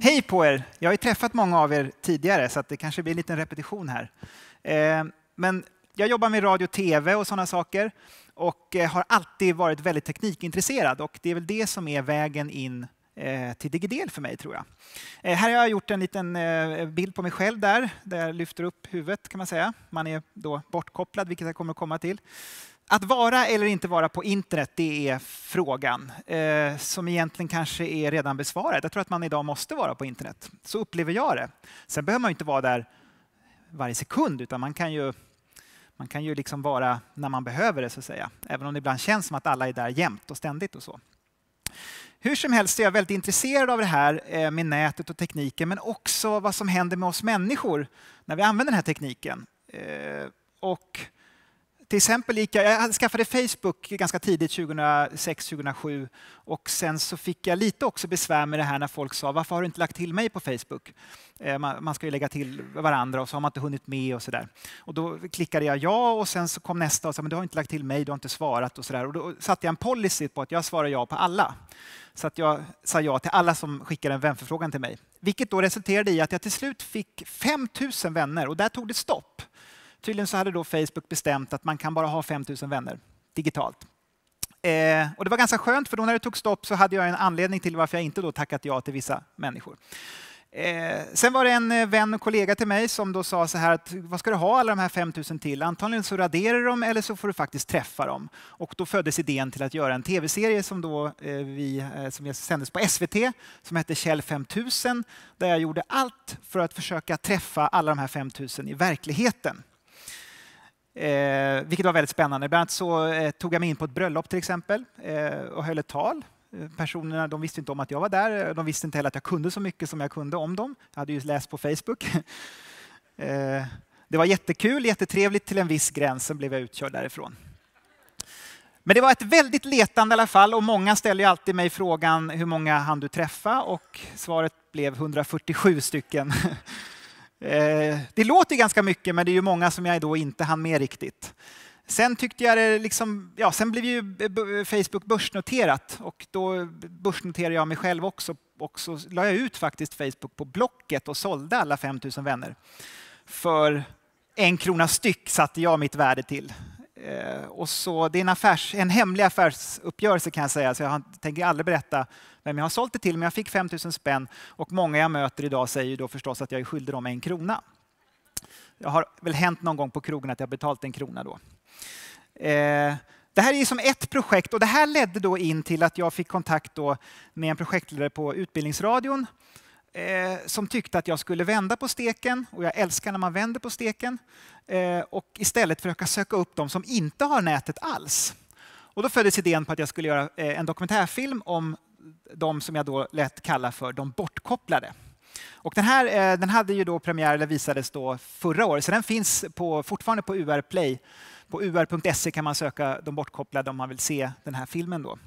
Hej på er! Jag har ju träffat många av er tidigare så det kanske blir en liten repetition här. Eh, men jag jobbar med radio och tv och sådana saker och eh, har alltid varit väldigt teknikintresserad och det är väl det som är vägen in eh, till Digidel för mig tror jag. Här har jag gjort en liten bild på mig själv där, där jag lyfter upp huvudet kan man säga. Man är då bortkopplad, vilket jag kommer att komma till. Att vara eller inte vara på internet, det är frågan eh, som egentligen kanske är redan besvarad. Jag tror att man idag måste vara på internet. Så upplever jag det. Sen behöver man inte vara där varje sekund, utan man kan ju, man kan ju liksom vara när man behöver det, så att säga. Även om det ibland känns som att alla är där jämt och ständigt och så. Hur som helst är jag väldigt intresserad av det här eh, med nätet och tekniken, men också vad som händer med oss människor när vi använder den här tekniken. Eh, och till exempel gick jag, jag skaffade Facebook ganska tidigt, 2006, 2007 och sen så fick jag lite också besvär med det här när folk sa varför har du inte lagt till mig på Facebook? Eh, man ska ju lägga till varandra och så har man inte hunnit med och sådär. Och då klickade jag ja och sen så kom nästa och sa men du har inte lagt till mig, du har inte svarat och sådär. Och då satte jag en policy på att jag svarar ja på alla. Så att jag sa ja till alla som skickade en vänförfrågan till mig. Vilket då resulterade i att jag till slut fick 5000 vänner och där tog det stopp. Tydligen så hade då Facebook bestämt att man kan bara ha 5000 vänner digitalt. Eh, och det var ganska skönt för då när det tog stopp så hade jag en anledning till varför jag inte då tackat ja till vissa människor. Eh, sen var det en eh, vän och kollega till mig som då sa så här att vad ska du ha alla de här 5000 till? Antagligen så raderar du dem eller så får du faktiskt träffa dem. Och då föddes idén till att göra en tv-serie som då eh, vi, eh, som sändes på SVT som hette Kjell 5000 där jag gjorde allt för att försöka träffa alla de här 5000 i verkligheten. Eh, vilket var väldigt spännande. Bland annat så eh, tog jag mig in på ett bröllop till exempel eh, och höll ett tal. Eh, personerna de visste inte om att jag var där. De visste inte heller att jag kunde så mycket som jag kunde om dem. Jag hade ju läst på Facebook. Eh, det var jättekul, jättetrevligt till en viss gräns, sen blev jag utkörd därifrån. Men det var ett väldigt letande i alla fall och många ställer ju alltid mig frågan hur många hann du träffa och svaret blev 147 stycken. Eh, det låter ganska mycket, men det är ju många som jag då inte hann med riktigt. Sen tyckte jag det liksom, ja, sen blev ju Facebook börsnoterat och då börsnoterade jag mig själv också och så la jag ut faktiskt Facebook på Blocket och sålde alla 5000 vänner. För en krona styck satte jag mitt värde till. Eh, och så, det är en, affärs, en hemlig affärsuppgörelse kan jag säga, så jag tänker aldrig berätta vem jag har sålt det till, men jag fick 5000 spänn och många jag möter idag säger då förstås att jag är skyldig dem en krona. Jag har väl hänt någon gång på krogen att jag betalt en krona då. Eh, det här är som ett projekt och det här ledde då in till att jag fick kontakt då med en projektledare på Utbildningsradion eh, som tyckte att jag skulle vända på steken och jag älskar när man vänder på steken eh, och istället försöka söka upp de som inte har nätet alls. Och då föddes idén på att jag skulle göra eh, en dokumentärfilm om de som jag då lätt kalla för de bortkopplade. Och den här eh, den hade ju då premiär, eller visades då förra året, så den finns på, fortfarande på UR Play. På ur.se kan man söka de bortkopplade om man vill se den här filmen. Då.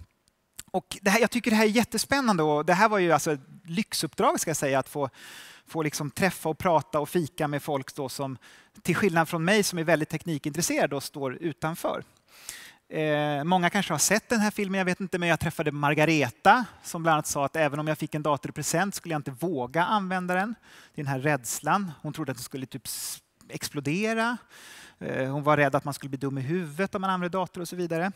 Och det här, jag tycker det här är jättespännande och det här var ju alltså ett lyxuppdrag ska jag säga att få, få liksom träffa och prata och fika med folk då som till skillnad från mig som är väldigt teknikintresserad och står utanför. Eh, många kanske har sett den här filmen, jag vet inte, men jag träffade Margareta som bland annat sa att även om jag fick en dator i present skulle jag inte våga använda den. Den här rädslan. Hon trodde att den skulle typ explodera. Eh, hon var rädd att man skulle bli dum i huvudet om man använde dator och så vidare.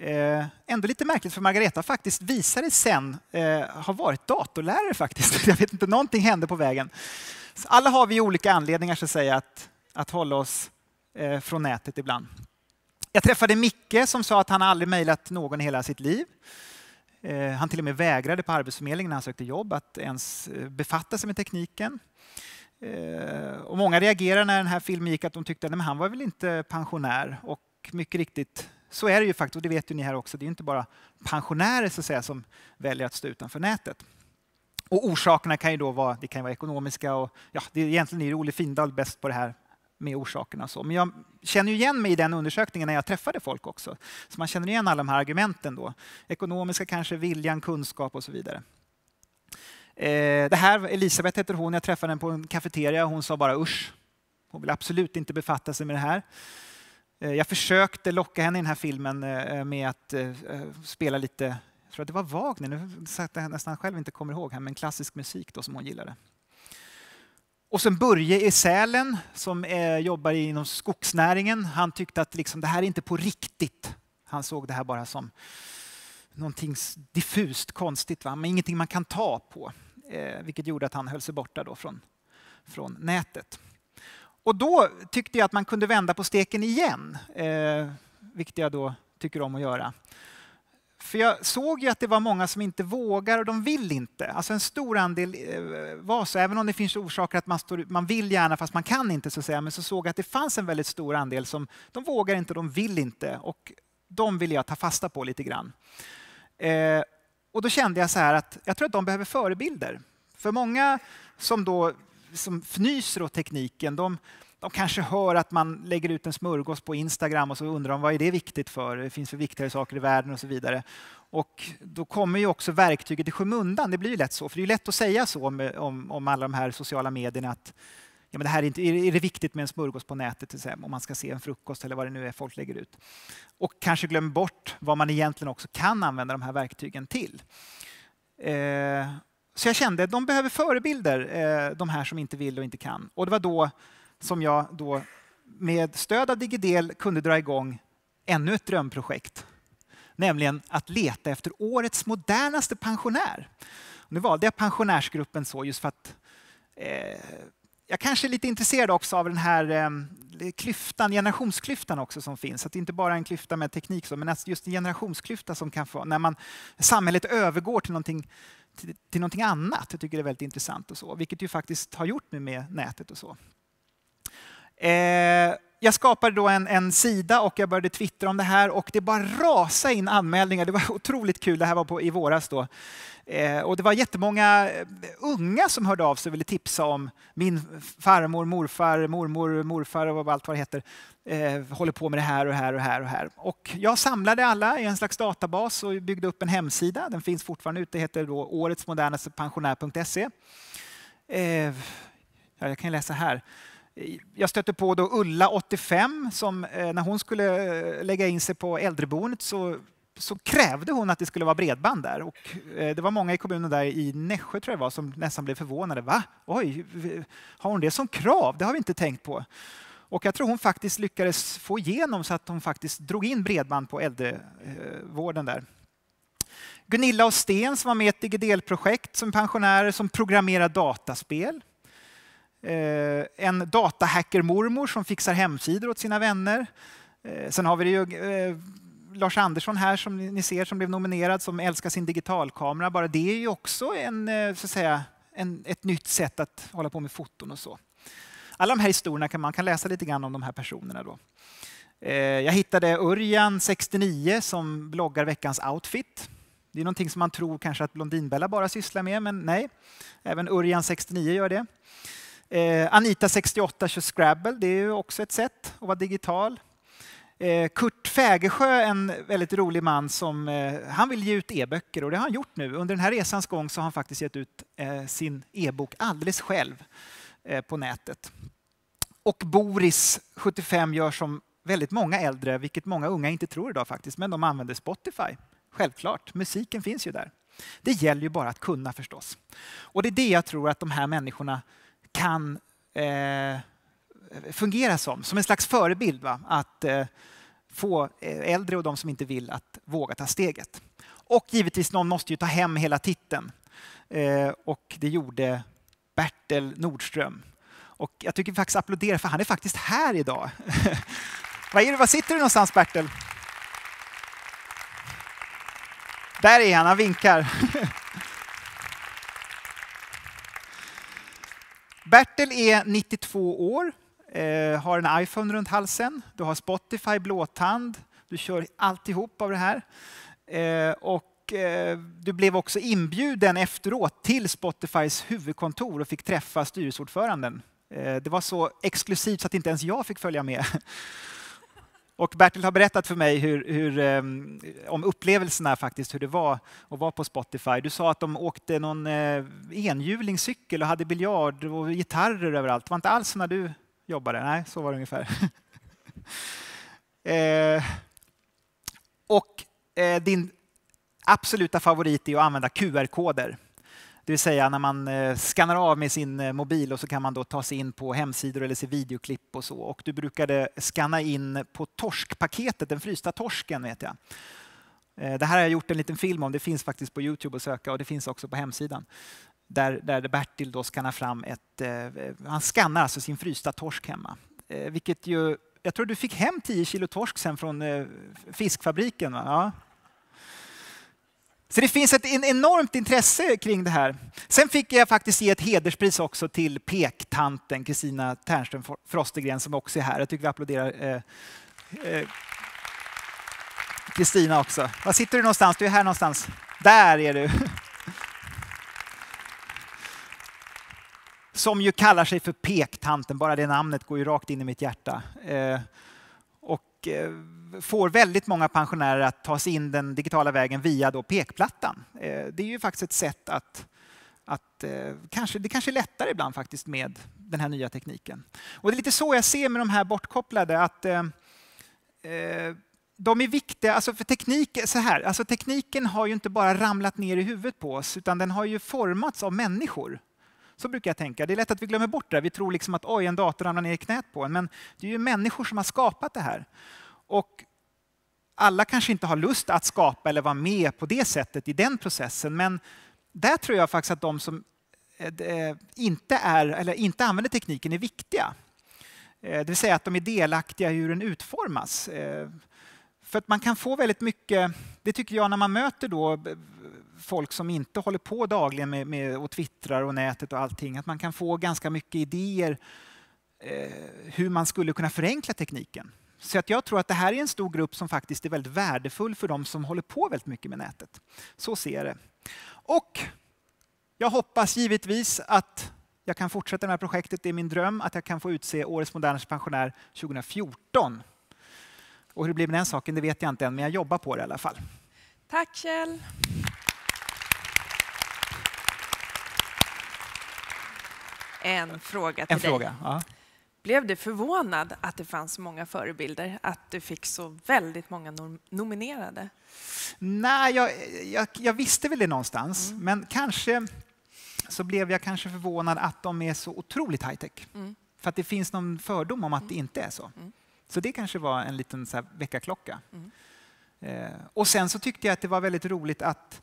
Eh, ändå lite märkligt för Margareta faktiskt visade sen eh, har varit datorlärare faktiskt. Jag vet inte, någonting hände på vägen. Så alla har vi olika anledningar så att säga att, att hålla oss eh, från nätet ibland. Jag träffade Micke som sa att han aldrig mejlat någon i hela sitt liv. Eh, han till och med vägrade på Arbetsförmedlingen när han sökte jobb att ens eh, befatta sig med tekniken. Eh, och många reagerade när den här filmen gick att de tyckte att han var väl inte pensionär och mycket riktigt så är det ju faktiskt, och det vet ju ni här också, det är inte bara pensionärer så att säga, som väljer att stå utanför nätet. Och orsakerna kan ju då vara, det kan vara ekonomiska och ja, det är egentligen är Olle Findal bäst på det här med orsakerna. så. Men jag känner igen mig i den undersökningen när jag träffade folk också. Så man känner igen alla de här argumenten då. Ekonomiska kanske, viljan, kunskap och så vidare. Eh, det här, Elisabeth heter hon, jag träffade henne på en kafeteria. Hon sa bara usch. Hon vill absolut inte befatta sig med det här. Eh, jag försökte locka henne i den här filmen eh, eh, med att spela lite, jag tror att det var Wagner, nu sagt jag nästan själv inte kommer ihåg men klassisk musik då som hon gillade. Och sen Börje i Sälen som jobbar inom skogsnäringen, han tyckte att liksom, det här är inte på riktigt. Han såg det här bara som någonting diffust, konstigt, va? men ingenting man kan ta på. vilket gjorde att han höll sig borta då från, från nätet. Och då tyckte jag att man kunde vända på steken igen, eh, vilket jag då tycker om att göra. För jag såg ju att det var många som inte vågar och de vill inte. Alltså en stor andel eh, var så, även om det finns orsaker att man, står, man vill gärna fast man kan inte så att säga. Men så såg jag att det fanns en väldigt stor andel som de vågar inte och de vill inte. Och de vill jag ta fasta på lite grann. Eh, och då kände jag så här att jag tror att de behöver förebilder. För många som då som fnyser åt tekniken, de, de kanske hör att man lägger ut en smörgås på Instagram och så undrar de vad är det viktigt för? Det finns väl viktigare saker i världen och så vidare. Och då kommer ju också verktyget i skymundan. Det blir ju lätt så, för det är ju lätt att säga så om, om, om alla de här sociala medierna att ja, men det här är, inte, är det viktigt med en smörgås på nätet till exempel, om man ska se en frukost eller vad det nu är folk lägger ut. Och kanske glömmer bort vad man egentligen också kan använda de här verktygen till. Eh, så jag kände att de behöver förebilder, eh, de här som inte vill och inte kan. Och det var då som jag då med stöd av Digidel kunde dra igång ännu ett drömprojekt. Nämligen att leta efter årets modernaste pensionär. Nu valde jag pensionärsgruppen så just för att eh, jag kanske är lite intresserad också av den här ehm, klyftan, generationsklyftan också som finns. Att det inte bara är en klyfta med teknik, så, men just en generationsklyfta som kan få, när man, samhället övergår till någonting, till, till någonting annat. Jag tycker det är väldigt intressant och så, vilket ju faktiskt har gjort nu med nätet och så. Eh, jag skapade då en, en, sida och jag började twittra om det här och det bara rasade in anmälningar. Det var otroligt kul, det här var på, i våras då. Eh, och det var jättemånga eh, unga som hörde av sig och ville tipsa om min farmor, morfar, mormor, morfar och allt vad det heter. Eh, håller på med det här och här och här och här. Och jag samlade alla i en slags databas och byggde upp en hemsida. Den finns fortfarande ute, heter då åretsmodernastepensionär.se. Eh, jag kan läsa här jag stötte på då Ulla, 85, som eh, när hon skulle eh, lägga in sig på äldreboendet så, så krävde hon att det skulle vara bredband där. Och eh, det var många i kommunen där, i Nässjö tror jag var, som nästan blev förvånade. Va? Oj, har hon det som krav? Det har vi inte tänkt på. Och jag tror hon faktiskt lyckades få igenom så att hon faktiskt drog in bredband på äldrevården där. Gunilla och Sten som var med i ett digidelprojekt som pensionärer som programmerar dataspel. Eh, en datahackermormor som fixar hemsidor åt sina vänner. Eh, sen har vi ju eh, Lars Andersson här som ni ser som blev nominerad som älskar sin digitalkamera. Bara det är ju också en, så att säga, en, ett nytt sätt att hålla på med foton och så. Alla de här historierna kan man kan läsa lite grann om de här personerna. Då. Jag hittade Örjan, 69, som bloggar veckans outfit. Det är någonting som man tror kanske att Blondinbella bara sysslar med, men nej. Även Örjan, 69, gör det. Eh, Anita68 kör Scrabble, det är ju också ett sätt att vara digital. Eh, Kurt Fägersjö, en väldigt rolig man, som, eh, han vill ge ut e-böcker och det har han gjort nu. Under den här resans gång så har han faktiskt gett ut eh, sin e-bok alldeles själv eh, på nätet. Och Boris, 75, gör som väldigt många äldre, vilket många unga inte tror idag faktiskt, men de använder Spotify. Självklart, musiken finns ju där. Det gäller ju bara att kunna förstås. Och det är det jag tror att de här människorna kan eh, fungera som, som en slags förebild. Va? Att eh, få eh, äldre och de som inte vill att våga ta steget. Och givetvis, någon måste ju ta hem hela titeln. Eh, och det gjorde Bertel Nordström. Och jag tycker vi faktiskt applådera för han är faktiskt här idag. var, är du, var sitter du någonstans Bertel? Där är han, han vinkar. Bertel är 92 år, eh, har en iPhone runt halsen, du har Spotify blåtand, du kör alltihop av det här. Eh, och eh, du blev också inbjuden efteråt till Spotifys huvudkontor och fick träffa styrelseordföranden. det var så exklusivt så att inte ens jag fick följa med. Och Bertil har berättat för mig hur, hur, ehm, om upplevelserna faktiskt, hur det var att vara på Spotify. Du sa att de åkte någon eh, enhjulingscykel och hade biljard och gitarrer överallt. Det var inte alls när du jobbade? Nej, så var det ungefär. Eh, och eh, din absoluta favorit är att använda QR-koder. Det vill säga när man eh, skannar av med sin eh, mobil och så kan man då ta sig in på hemsidor eller se videoklipp och så. Och du brukade skanna in på torskpaketet, den frysta torsken vet jag. Eh, det här har jag gjort en liten film om, det finns faktiskt på Youtube att söka och det finns också på hemsidan. Där, där Bertil då skannar fram ett... han skannar alltså sin frysta torsk hemma. vilket ju... Jag tror du fick hem 10 kilo torsk sen från fiskfabriken va? Ja. Så det finns ett enormt intresse kring det här. Sen fick jag faktiskt ge ett hederspris också till pektanten Kristina Ternström Frostegren som också är här. Jag tycker vi applåderar Kristina eh, eh, också. Var sitter du någonstans? Du är här någonstans. Där är du. Som ju kallar sig för pektanten, bara det namnet går ju rakt in i mitt hjärta. Eh, Eh, får väldigt många pensionärer att ta sig in den digitala vägen via då pekplattan. Eh, det är ju faktiskt ett sätt att, att eh, kanske, det kanske är lättare ibland faktiskt med den här nya tekniken. Och det är lite så jag ser med de här bortkopplade att de är viktiga, alltså för teknik, så här, alltså tekniken har ju inte bara ramlat ner i huvudet på oss utan den har ju formats av människor. Så brukar jag tänka. Det är lätt att vi glömmer bort det. Vi tror liksom att oj, en dator ramlar ner i knät på en. Men det är ju människor som har skapat det här. Och alla kanske inte har lust att skapa eller vara med på det sättet i den processen. Men där tror jag faktiskt att de som eh, eh, inte, är, eller inte använder tekniken är viktiga. Eh, det vill säga att de är delaktiga i hur den utformas. För att man kan få väldigt mycket, det tycker jag när man möter då folk som inte håller på dagligen med, med och twittrar och nätet och allting, att man kan få ganska mycket idéer eh, hur man skulle kunna förenkla tekniken. Så att jag tror att det här är en stor grupp som faktiskt är väldigt värdefull för de som håller på väldigt mycket med nätet. Så ser jag det. Och jag hoppas givetvis att jag kan fortsätta det här projektet. Det är min dröm att jag kan få utse Årets modernaste pensionär 2014. Och hur det blir med den saken det vet jag inte än, men jag jobbar på det i alla fall. Tack Kjell! en fråga till en dig. Fråga, ja. Blev du förvånad att det fanns så många förebilder? Att du fick så väldigt många nom nominerade? Nej, jag, jag, jag, visste väl det någonstans, mm. men kanske så blev jag kanske förvånad att de är så otroligt high-tech. Mm. För att det finns någon fördom om att mm. det inte är så. Mm. Så det kanske var en liten så väckarklocka. Mm. Eh, och sen så tyckte jag att det var väldigt roligt att,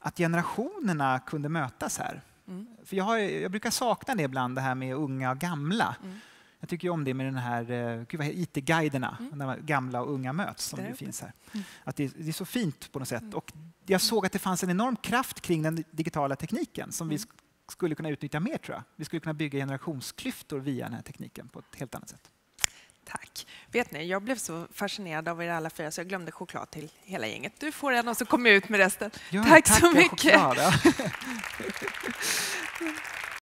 att generationerna kunde mötas här. Mm. För jag, har, jag, brukar sakna det ibland, det här med unga och gamla. Mm. Jag tycker om det med den här eh, IT-guiderna, mm. när gamla och unga möts, som det, finns här. Mm. Att det, det, är så fint på något sätt. Mm. Och jag såg att det fanns en enorm kraft kring den digitala tekniken som vi mm. skulle kunna utnyttja mer, tror jag. Vi skulle kunna bygga generationsklyftor via den här tekniken på ett helt annat sätt. Tack. Vet ni, jag blev så fascinerad av er alla fyra så jag glömde choklad till hela gänget. Du får en och så kommer jag ut med resten. Jo, tack, tack, så mycket.